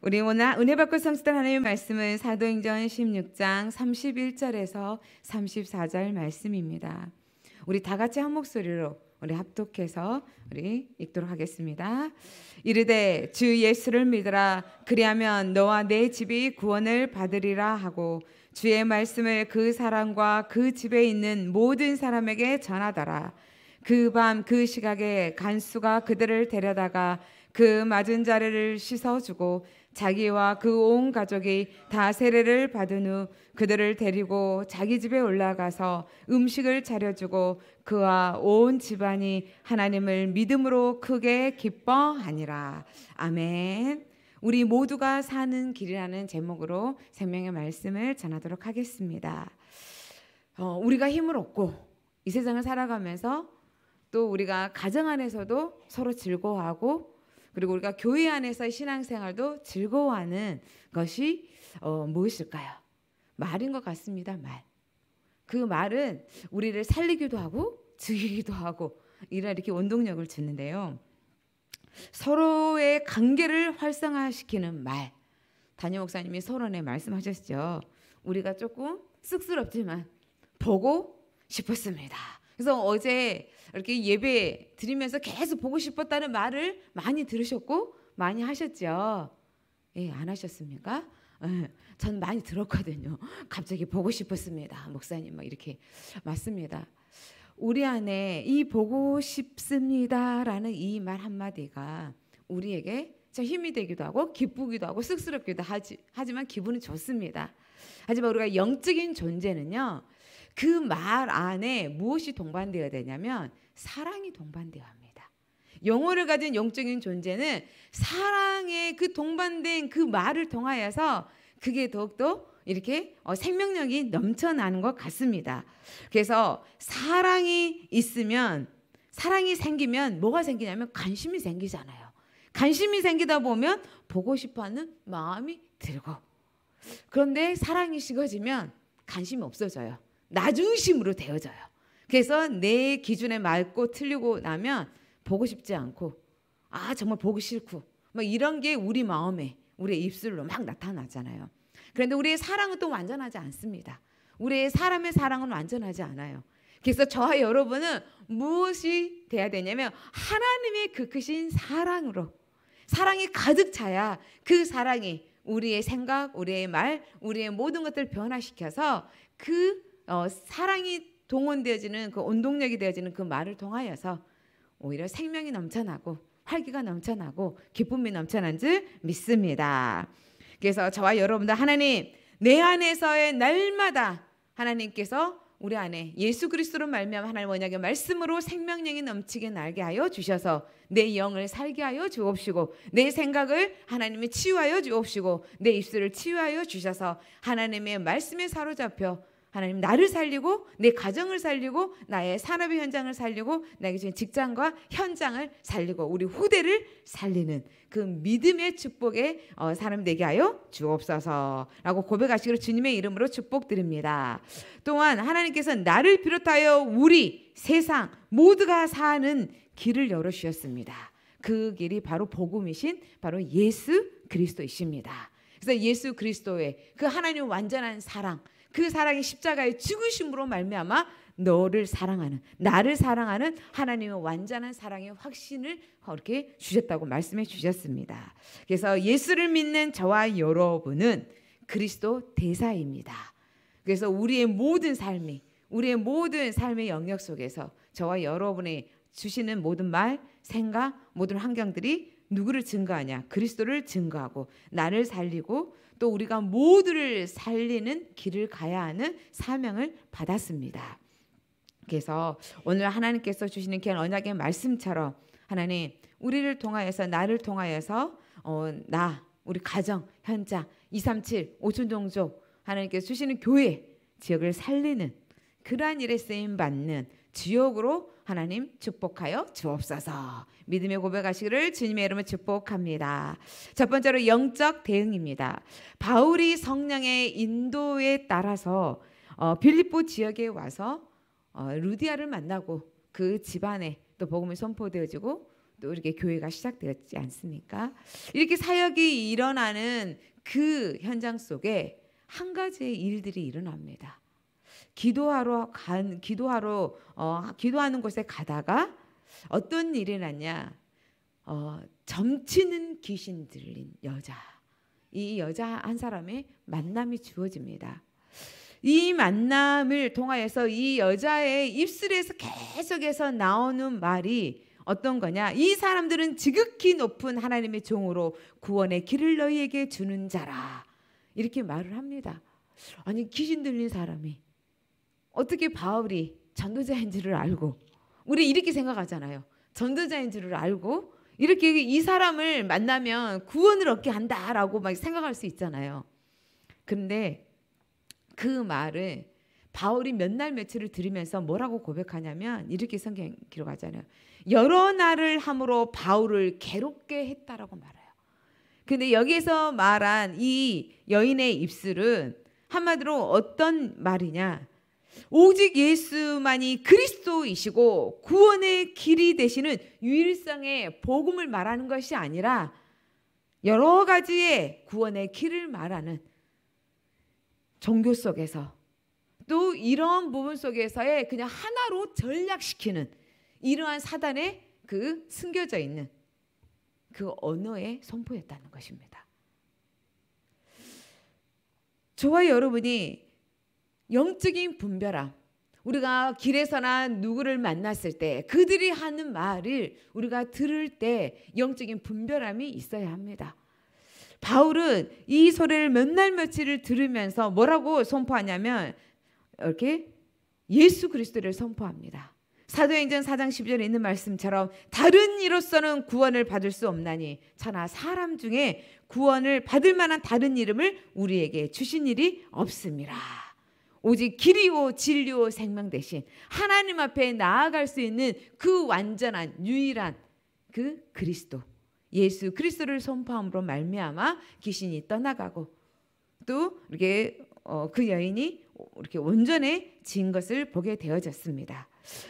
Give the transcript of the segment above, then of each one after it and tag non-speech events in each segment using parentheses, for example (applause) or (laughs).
우리 오늘 은혜 받고 삼수된 하나님의 말씀은 사도행전 16장 31절에서 34절 말씀입니다. 우리 다 같이 한 목소리로 우리 합독해서 우리 읽도록 하겠습니다. 이르되 주 예수를 믿으라 그리하면 너와 내 집이 구원을 받으리라 하고 주의 말씀을 그 사람과 그 집에 있는 모든 사람에게 전하더라. 그 밤그 그 시각에 간수가 그들을 데려다가 그 맞은 자리를 씻어주고 자기와 그 온 가족이 다 세례를 받은 후 그들을 데리고 자기 집에 올라가서 음식을 차려주고 그와 온 집안이 하나님을 믿음으로 크게 기뻐하니라. 아멘. 우리 모두가 사는 길이라는 제목으로 생명의 말씀을 전하도록 하겠습니다. 어, 우리가 힘을 얻고 이 세상을 살아가면서 또 우리가 가정 안에서도 서로 즐거워하고 그리고 우리가 교회 안에서의 신앙생활도 즐거워하는 것이 어, 무엇일까요? 말인 것 같습니다. 말. 그 말은 우리를 살리기도 하고 즐기기도 하고 이런 이렇게 원동력을 주는데요. 서로의 관계를 활성화시키는 말. 단임 목사님이 서론에 말씀하셨죠. 우리가 조금 쑥스럽지만 보고 싶었습니다. 그래서 어제 이렇게 예배 드리면서 계속 보고 싶었다는 말을 많이 들으셨고 많이 하셨죠. 예, 안 하셨습니까? 예, 전 많이 들었거든요. (laughs) 갑자기 보고 싶었습니다. 목사님 막 이렇게 맞습니다. 우리 안에 이 보고 싶습니다라는 이 말 한마디가 우리에게 힘이 되기도 하고 기쁘기도 하고 쑥스럽기도 하지, 하지만 기분은 좋습니다. 하지만 우리가 영적인 존재는요. 그말 안에 무엇이 동반되어야 되냐면 사랑이 동반되어야 합니다. 영혼을 가진 영적인 존재는 사랑의 그 동반된 그 말을 통하여서 그게 더욱더 이렇게 어, 생명력이 넘쳐나는 것 같습니다. 그래서 사랑이 있으면 사랑이 생기면 뭐가 생기냐면 관심이 생기잖아요. 관심이 생기다 보면 보고 싶어하는 마음이 들고 그런데 사랑이 식어지면 관심이 없어져요. 나중심으로 되어져요. 그래서 내 기준에 맞고 틀리고 나면 보고 싶지 않고 아 정말 보기 싫고 막 이런 게 우리 마음에 우리의 입술로 막 나타나잖아요. 그런데 우리의 사랑은 또 완전하지 않습니다. 우리의 사람의 사랑은 완전하지 않아요. 그래서 저와 여러분은 무엇이 돼야 되냐면 하나님의 그 크신 사랑으로 사랑이 가득 차야 그 사랑이 우리의 생각, 우리의 말, 우리의 모든 것들을 변화시켜서 그 어, 사랑이 동원되어지는 그운동력이 되어지는 그 말을 통하여서 오히려 생명이 넘쳐나고 활기가 넘쳐나고 기쁨이 넘쳐난 줄 믿습니다. 그래서 저와 여러분들 하나님 내 안에서의 날마다 하나님께서 우리 안에 예수 그리스도로 말미암아 하나님 언약의 말씀으로 생명력이 넘치게 날게 하여 주셔서 내 영을 살게 하여 주옵시고 내 생각을 하나님이 치유하여 주옵시고 내 입술을 치유하여 주셔서 하나님의 말씀에 사로잡혀 하나님 나를 살리고 내 가정을 살리고 나의 산업의 현장을 살리고 나에게 주신 직장과 현장을 살리고 우리 후대를 살리는 그 믿음의 축복의 어, 사람 되게 하여 주옵소서라고 고백하시기로 주님의 이름으로 축복드립니다. 또한 하나님께서 나를 비롯하여 우리 세상 모두가 사는 길을 열어 주셨습니다. 그 길이 바로 복음이신 바로 예수 그리스도이십니다. 그래서 예수 그리스도의 그 하나님 완전한 사랑 그 사랑이 십자가의 죽으심으로 말미암아 너를 사랑하는 나를 사랑하는 하나님의 완전한 사랑의 확신을 이렇게 주셨다고 말씀해 주셨습니다. 그래서 예수를 믿는 저와 여러분은 그리스도 대사입니다. 그래서 우리의 모든 삶이 우리의 모든 삶의 영역 속에서 저와 여러분이 주시는 모든 말, 생각, 모든 환경들이 누구를 증거하냐? 그리스도를 증거하고 나를 살리고 또 우리가 모두를 살리는 길을 가야 하는 사명을 받았습니다. 그래서 오늘 하나님께서 주시는 귀 언약의 말씀처럼 하나님 우리를 통하여서 나를 통하여서 어, 나 우리 가정 현장 237 오촌종족 하나님께서 주시는 교회 지역을 살리는 그러한 일에 쓰임 받는 지역으로 하나님 축복하여 주옵소서. 믿음의 고백하시기를 주님의 이름으로 축복합니다. 첫 번째로 영적 대응입니다. 바울이 성령의 인도에 따라서 어, 빌립보 지역에 와서 어, 루디아를 만나고 그 집안에 또 복음이 선포되어지고 또 이렇게 교회가 시작되었지 않습니까? 이렇게 사역이 일어나는 그 현장 속에 한 가지의 일들이 일어납니다. 기도하러 간 기도하러 어, 기도하는 곳에 가다가 어떤 일이 났냐? 어, 점치는 귀신 들린 여자. 이 여자 한 사람의 만남이 주어집니다. 이 만남을 통하여서 이 여자의 입술에서 계속해서 나오는 말이 어떤 거냐? 이 사람들은 지극히 높은 하나님의 종으로 구원의 길을 너희에게 주는 자라. 이렇게 말을 합니다. 아니 귀신 들린 사람이 어떻게 바울이 전도자인 줄을 알고 우리 이렇게 생각하잖아요. 전도자인 줄을 알고 이렇게 이 사람을 만나면 구원을 얻게 한다라고 막 생각할 수 있잖아요. 근데 그 말을 바울이 몇 날 며칠을 들으면서 뭐라고 고백하냐면 이렇게 성경 기록하잖아요. 여러 날을 함으로 바울을 괴롭게 했다라고 말해요. 근데 여기에서 말한 이 여인의 입술은 한마디로 어떤 말이냐? 오직 예수만이 그리스도이시고 구원의 길이 되시는 유일성의 복음을 말하는 것이 아니라 여러 가지의 구원의 길을 말하는 종교 속에서 또 이런 부분 속에서의 그냥 하나로 전략시키는 이러한 사단에그 숨겨져 있는 그 언어의 선포였다는 것입니다. 저와 여러분이 영적인 분별함. 우리가 길에서나 누구를 만났을 때 그들이 하는 말을 우리가 들을 때 영적인 분별함이 있어야 합니다. 바울은 이 소리를 몇 날 며칠을 들으면서 뭐라고 선포하냐면 이렇게 예수 그리스도를 선포합니다. 사도행전 4장 12절에 있는 말씀처럼 다른 이로서는 구원을 받을 수 없나니 차나 사람 중에 구원을 받을 만한 다른 이름을 우리에게 주신 일이 없습니다. 오직 길이요 진리요 생명 대신 하나님 앞에 나아갈 수 있는 그 완전한 유일한 그 그리스도 예수 그리스도를 선포함으로 말미암아 귀신이 떠나가고 또 이렇게 어, 그 여인이 이렇게 온전해진 것을 보게 되어졌습니다.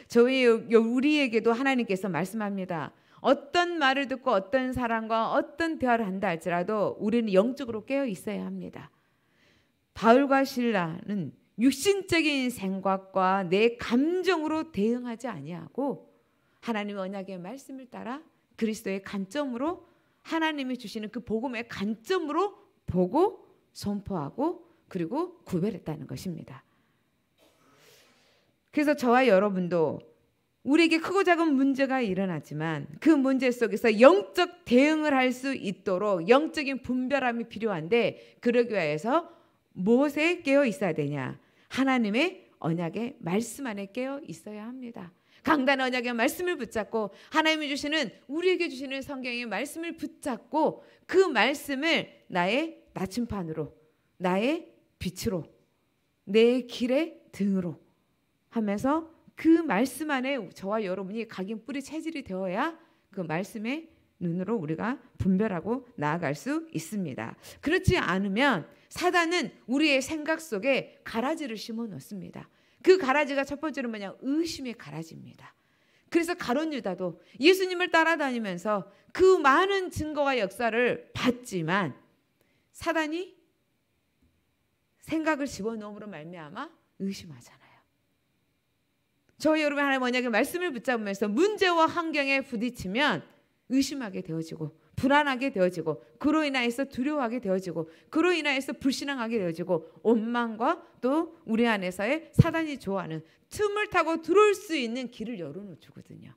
저희 우리에게도 하나님께서 말씀합니다. 어떤 말을 듣고 어떤 사람과 어떤 대화를 한다 할지라도 우리는 영적으로 깨어 있어야 합니다. 바울과 신라는 육신적인 생각과 내 감정으로 대응하지 아니하고 하나님 언약의 말씀을 따라 그리스도의 관점으로 하나님이 주시는 그 복음의 관점으로 보고 선포하고 그리고 구별했다는 것입니다. 그래서 저와 여러분도 우리에게 크고 작은 문제가 일어나지만 그 문제 속에서 영적 대응을 할 수 있도록 영적인 분별함이 필요한데 그러기 위해서 무엇에 깨어 있어야 되냐? 하나님의 언약의 말씀 안에 깨어 있어야 합니다. 강단 언약의 말씀을 붙잡고 하나님이 주시는 우리에게 주시는 성경의 말씀을 붙잡고 그 말씀을 나의 나침판으로 나의 빛으로 내 길의 등으로 하면서 그 말씀 안에 저와 여러분이 각인 뿌리 체질이 되어야 그 말씀의 눈으로 우리가 분별하고 나아갈 수 있습니다. 그렇지 않으면 사단은 우리의 생각 속에 가라지를 심어 놓습니다. 그 가라지가 첫 번째로 뭐냐 의심의 가라지입니다. 그래서 가론 유다도 예수님을 따라다니면서 그 많은 증거와 역사를 봤지만 사단이 생각을 집어넣음으로 말미암아 의심하잖아요. 저희 여러분 하나님 언약의 말씀을 붙잡으면서 문제와 환경에 부딪히면 의심하게 되어지고 불안하게 되어지고 그로 인하여서 두려워하게 되어지고 그로 인하여서 불신앙하게 되어지고 원망과 또 우리 안에서의 사단이 좋아하는 틈을 타고 들어올 수 있는 길을 열어놓주거든요.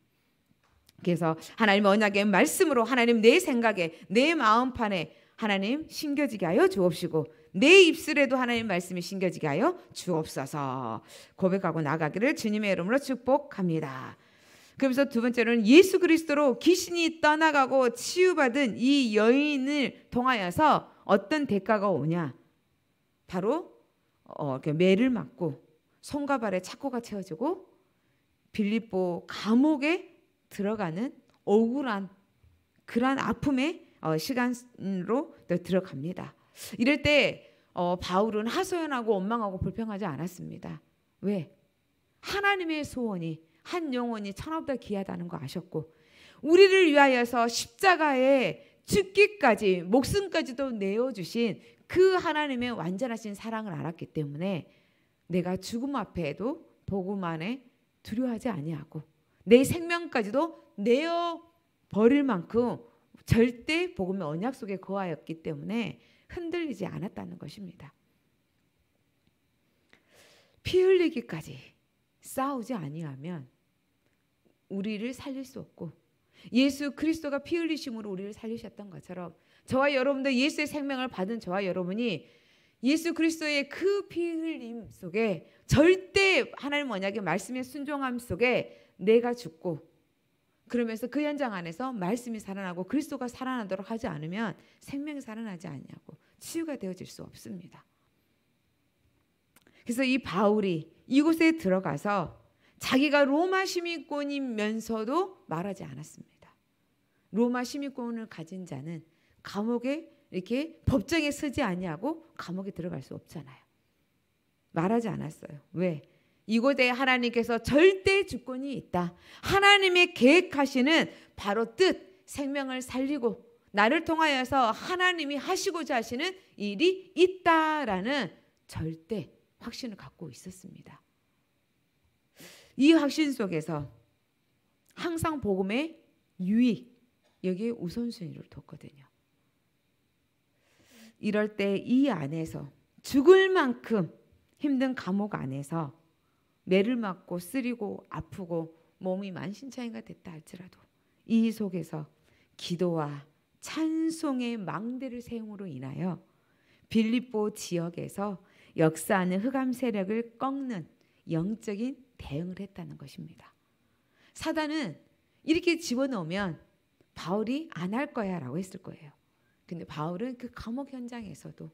그래서 하나님 언약의 말씀으로 하나님 내 생각에 내 마음판에 하나님 신겨지게 하여 주옵시고 내 입술에도 하나님 말씀이 신겨지게 하여 주옵소서 고백하고 나가기를 주님의 이름으로 축복합니다. 그러면서 두 번째로는 예수 그리스도로 귀신이 떠나가고 치유받은 이 여인을 통하여서 어떤 대가가 오냐? 바로 어, 매를 맞고 손과 발에 착고가 채워지고 빌립보 감옥에 들어가는 억울한 그러한 아픔의 어, 시간으로 들어갑니다. 이럴 때 어, 바울은 하소연하고 원망하고 불평하지 않았습니다. 왜? 하나님의 소원이 한 영혼이 천하보다 귀하다는 거 아셨고 우리를 위하여서 십자가에 죽기까지 목숨까지도 내어 주신 그 하나님의 완전하신 사랑을 알았기 때문에 내가 죽음 앞에도 복음 안에 두려워하지 아니하고 내 생명까지도 내어 버릴 만큼 절대 복음의 언약 속에 거하였기 때문에 흔들리지 않았다는 것입니다. 피 흘리기까지 싸우지 아니하면 우리를 살릴 수 없고 예수 그리스도가 피 흘리심으로 우리를 살리셨던 것처럼 저와 여러분도 예수의 생명을 받은 저와 여러분이 예수 그리스도의 그피 흘림 속에 절대 하나님 언약의 말씀의 순종함 속에 내가 죽고 그러면서 그 현장 안에서 말씀이 살아나고 그리스도가 살아나도록 하지 않으면 생명이 살아나지 않냐고 치유가 되어질 수 없습니다. 그래서 이 바울이 이곳에 들어가서 자기가 로마 시민권이면서도 말하지 않았습니다. 로마 시민권을 가진 자는 감옥에 이렇게 법정에 서지 아니하고 감옥에 들어갈 수 없잖아요. 말하지 않았어요. 왜? 이곳에 하나님께서 절대 주권이 있다. 하나님의 계획하시는 바로 뜻, 생명을 살리고 나를 통하여서 하나님이 하시고자 하시는 일이 있다라는 절대 확신을 갖고 있었습니다. 이 확신 속에서 항상 복음의 유익 여기에 우선순위를 뒀거든요. 이럴 때 이 안에서 죽을 만큼 힘든 감옥 안에서 매를 맞고 쓰리고 아프고 몸이 만신창이가 됐다 할지라도 이 속에서 기도와 찬송의 망대를 세움으로 인하여 빌립보 지역에서 역사하는 흑암 세력을 꺾는 영적인 대응을 했다는 것입니다. 사단은 이렇게 집어넣으면 바울이 안 할 거야라고 했을 거예요. 근데 바울은 그 감옥 현장에서도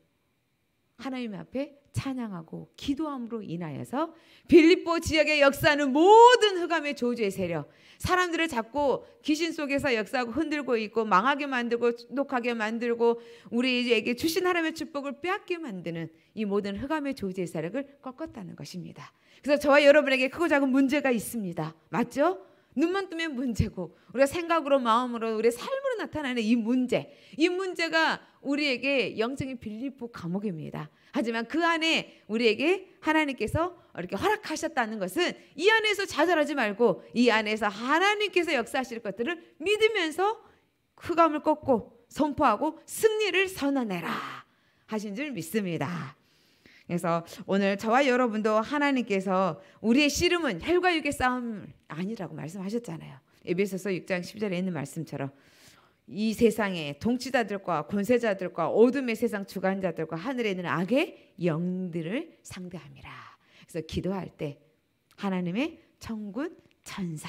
하나님 앞에 찬양하고 기도함으로 인하여서 빌립보 지역의역사는 모든 흑암의 조주의 세력, 사람들을 잡고 귀신 속에서 역사하고 흔들고 있고 망하게 만들고 녹하게 만들고 우리에게 주신 하나님의 축복을 빼앗게 만드는 이 모든 흑암의 조주의 세력을 꺾었다는 것입니다. 그래서 저와 여러분에게 크고 작은 문제가 있습니다. 맞죠? 눈만 뜨면 문제고 우리가 생각으로 마음으로 우리의 삶 나타나는 이 문제, 이 문제가 우리에게 영적인 빌립보 감옥입니다. 하지만 그 안에 우리에게 하나님께서 이렇게 허락하셨다는 것은 이 안에서 좌절하지 말고 이 안에서 하나님께서 역사하실 것들을 믿으면서 흑암을 꺾고 선포하고 승리를 선언해라 하신 줄 믿습니다. 그래서 오늘 저와 여러분도 하나님께서 우리의 씨름은 혈과 육의 싸움 아니라고 말씀하셨잖아요. 에베소서 6장 10절에 있는 말씀처럼 이세상에 동치자들과 권세자들과 어둠의 세상 주관자들과 하늘에 있는 악의 영들을 상대함이라. 그래서 기도할 때 하나님의 천군 천사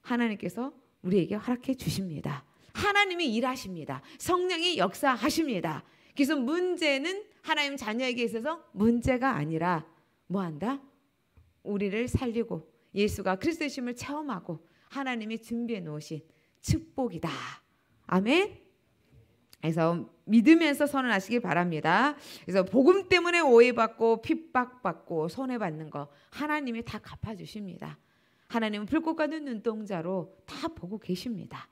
하나님께서 우리에게 허락해 주십니다. 하나님이 일하십니다. 성령이 역사하십니다. 그래서 문제는 하나님 자녀에게 있어서 문제가 아니라 뭐 한다? 우리를 살리고 예수가 그리스도 심을 체험하고 하나님이 준비해 놓으신 축복이다. 아멘. 그래서 믿으면서 선을하시길 바랍니다. 그래서 복음 때문에 오해받고 핍박받고 손해받는 거 하나님이 다 갚아주십니다. 하나님은 불꽃 같은 눈동자로 다 보고 계십니다.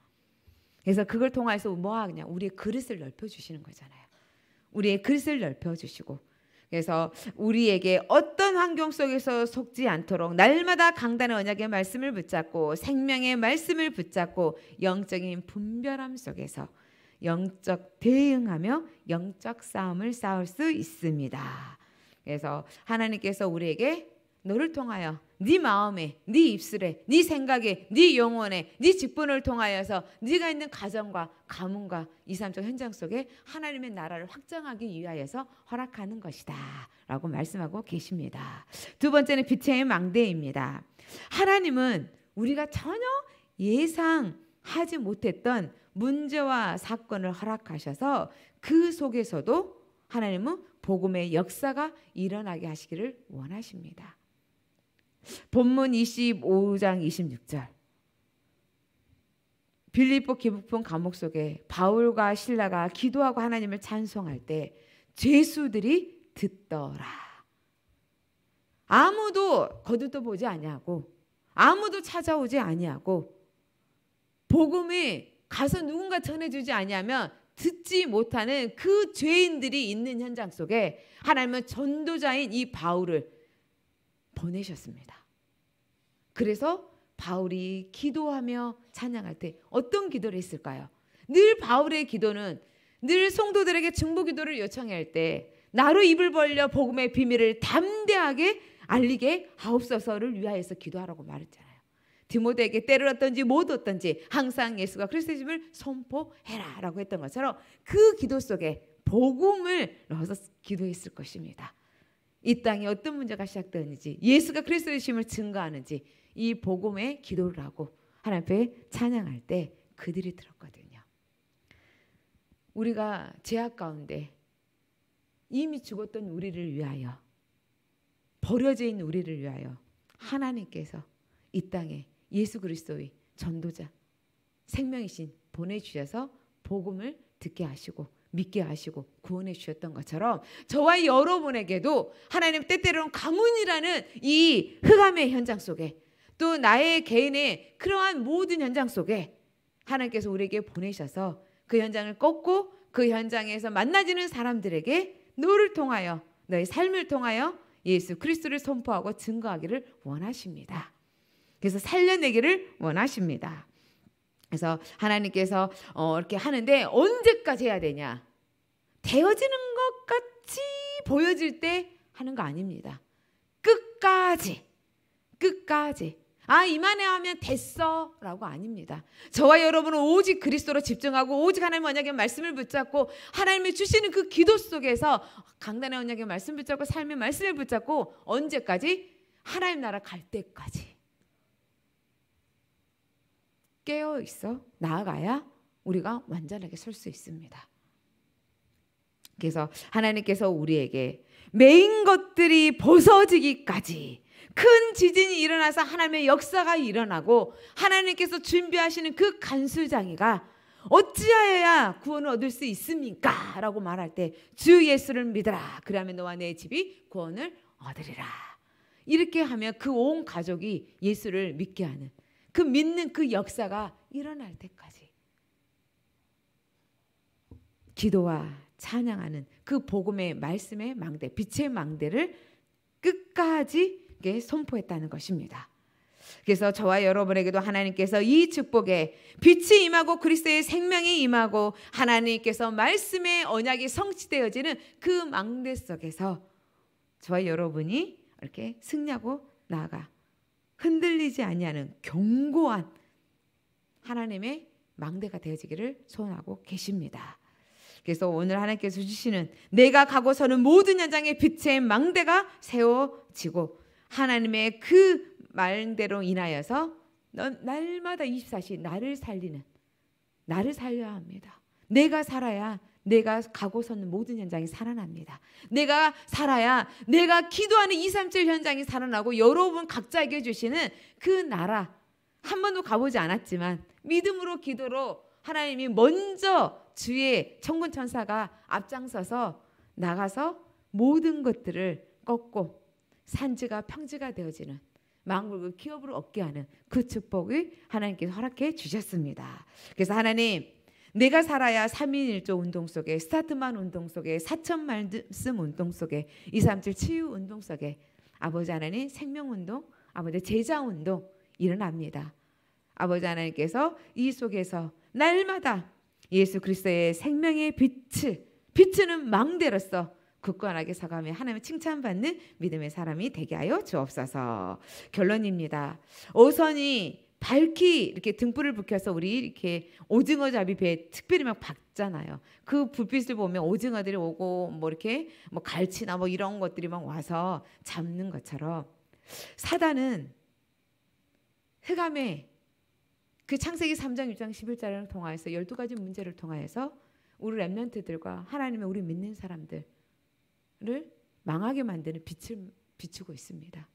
그래서 그걸 통해서 뭐 하냐 우리의 그릇을 넓혀주시는 거잖아요. 우리의 그릇을 넓혀주시고 그래서 우리에게 어떤 환경 속에서 속지 않도록 날마다 강단의 언약의 말씀을 붙잡고 생명의 말씀을 붙잡고 영적인 분별함 속에서 영적 대응하며 영적 싸움을 싸울 수 있습니다. 그래서 하나님께서 우리에게 너를 통하여 네 마음에, 네 입술에, 네 생각에, 네 영혼에, 네 직분을 통하여서 네가 있는 가정과 가문과 이삼적 현장 속에 하나님의 나라를 확장하기 위하여서 허락하는 것이다. 라고 말씀하고 계십니다. 두 번째는 빛의 망대입니다. 하나님은 우리가 전혀 예상하지 못했던 문제와 사건을 허락하셔서 그 속에서도 하나님은 복음의 역사가 일어나게 하시기를 원하십니다. 본문 25장 26절. 빌립보 기부본 감옥 속에 바울과 신라가 기도하고 하나님을 찬송할 때 죄수들이 듣더라. 아무도 거듭도 보지 아니하고 아무도 찾아오지 아니하고 복음이 가서 누군가 전해주지 아니하면 듣지 못하는 그 죄인들이 있는 현장 속에 하나님은 전도자인 이 바울을 보내셨습니다. 그래서 바울이 기도하며 찬양할 때 어떤 기도를 했을까요? 늘 바울의 기도는 늘 성도들에게 증보 기도를 요청할 때 나로 입을 벌려 복음의 비밀을 담대하게 알리게 하옵소서를 위하여서 기도하라고 말했잖아요. 디모데에게 때를 얻든지 못 얻든지 항상 예수가 그리스도심을 선포해라라고 했던 것처럼 그 기도 속에 복음을 넣어서 기도했을 것입니다. 이 땅에 어떤 문제가 시작되는지 예수가 그리스도의심을 증거하는지 이 복음에 기도를 하고 하나님 앞에 찬양할 때 그들이 들었거든요. 우리가 제약 가운데 이미 죽었던 우리를 위하여 버려진 우리를 위하여 하나님께서 이 땅에 예수 그리스도의 전도자 생명이신 보내주셔서 복음을 듣게 하시고 믿게 하시고 구원해 주셨던 것처럼 저와 여러분에게도 하나님 때때로는 가문이라는 이 흑암의 현장 속에 또 나의 개인의 그러한 모든 현장 속에 하나님께서 우리에게 보내셔서 그 현장을 꺾고 그 현장에서 만나지는 사람들에게 너를 통하여 너의 삶을 통하여 예수 그리스도를 선포하고 증거하기를 원하십니다. 그래서 살려내기를 원하십니다. 그래서 하나님께서 어, 이렇게 하는데 언제까지 해야 되냐? 되어지는 것 같이 보여질 때 하는 거 아닙니다. 끝까지, 끝까지. 아, 이만해 하면 됐어. 라고 아닙니다. 저와 여러분은 오직 그리스도로 집중하고, 오직 하나님 언약의 말씀을 붙잡고, 하나님이 주시는 그 기도 속에서 강단의 언약의 말씀 붙잡고, 삶의 말씀을 붙잡고, 언제까지? 하나님 나라 갈 때까지. 깨어 있어 나아가야 우리가 완전하게 설 수 있습니다. 그래서 하나님께서 우리에게 메인 것들이 벗어지기까지 큰 지진이 일어나서 하나님의 역사가 일어나고 하나님께서 준비하시는 그 간수장이가 어찌하여야 구원을 얻을 수 있습니까? 라고 말할 때 주 예수를 믿어라. 그러면 너와 내 집이 구원을 얻으리라. 이렇게 하면 그 온 가족이 예수를 믿게 하는 그 믿는 그 역사가 일어날 때까지 기도와 찬양하는 그 복음의 말씀의 망대, 빛의 망대를 끝까지 선포했다는 것입니다. 그래서 저와 여러분에게도 하나님께서 이 축복에 빛이 임하고 그리스도의 생명이 임하고 하나님께서 말씀의 언약이 성취되어지는 그 망대 속에서 저와 여러분이 이렇게 승리하고 나아가 흔들리지 아니하는 견고한 하나님의 망대가 되어지기를 소원하고 계십니다. 그래서 오늘 하나님께서 주시는 내가 가고 서는 모든 현장의 빛의 망대가 세워지고 하나님의 그 말대로 인하여서 날마다 24시 나를 살리는 나를 살려야 합니다. 내가 살아야 내가 가고 서는 모든 현장이 살아납니다. 내가 살아야 내가 기도하는 2, 3절 현장이 살아나고 여러분 각자에게 주시는 그 나라 한 번도 가보지 않았지만 믿음으로 기도로 하나님이 먼저 주의 천군 천사가 앞장서서 나가서 모든 것들을 꺾고 산지가 평지가 되어지는 망국을 기업으로 얻게 하는 그 축복을 하나님께서 허락해 주셨습니다. 그래서 하나님 내가 살아야 3인1조 운동 속에 스타트만 운동 속에 4천 말씀 운동 속에 237 치유 운동 속에 아버지 하나님 생명 운동 아버지 제자 운동 일어납니다. 아버지 하나님께서 이 속에서 날마다 예수 그리스도의 생명의 빛을 빛은 망대로서 굳건하게 서가며 하나님의 칭찬받는 믿음의 사람이 되게 하여 주옵소서. 결론입니다. 오선이 밝히 이렇게 등불을 붙여서 우리 이렇게 오징어 잡이 배에 특별히 막 박잖아요. 그 불빛을 보면 오징어들이 오고 뭐 이렇게 뭐 갈치나 뭐 이런 것들이 막 와서 잡는 것처럼 사단은 흑암에 그 창세기 3장 6장 11절을 통하여서 12가지 문제를 통하여서 우리 랩런트들과 하나님의 우리 믿는 사람들을 망하게 만드는 빛을 비추고 있습니다.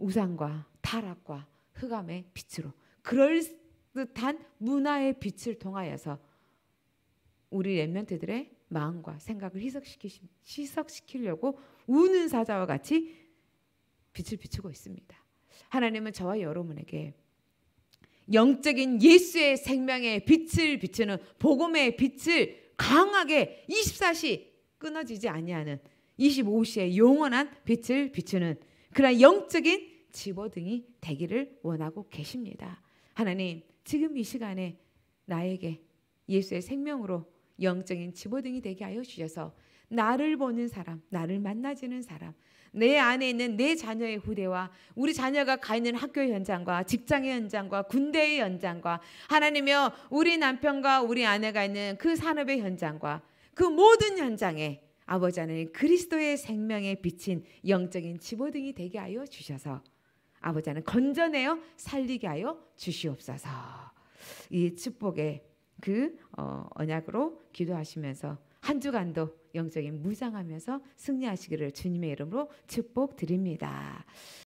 우상과 타락과 흑암의 빛으로 그럴듯한 문화의 빛을 통하여서 우리 랩런트들의 마음과 생각을 희석시키, 희석시키려고 우는 사자와 같이 빛을 비추고 있습니다. 하나님은 저와 여러분에게 영적인 예수의 생명의 빛을 비추는 복음의 빛을 강하게 24시 끊어지지 아니하는 25시에 영원한 빛을 비추는 그런 영적인 집어등이 되기를 원하고 계십니다. 하나님, 지금 이 시간에 나에게 예수의 생명으로 영적인 집어등이 되게 하여 주셔서 나를 보는 사람, 나를 만나지는 사람, 내 안에 있는 내 자녀의 후대와 우리 자녀가 가 있는 학교 현장과 직장의 현장과 군대의 현장과 하나님여 우리 남편과 우리 아내가 있는 그 산업의 현장과 그 모든 현장에 아버지 하나님 그리스도의 생명에 비친 영적인 집어등이 되게 하여 주셔서 아버지 하 건져내어 살리게 하여 주시옵소서. 이 축복의 그 어, 언약으로 기도하시면서 한 주간도 영적인 무장하면서 승리하시기를 주님의 이름으로 축복드립니다.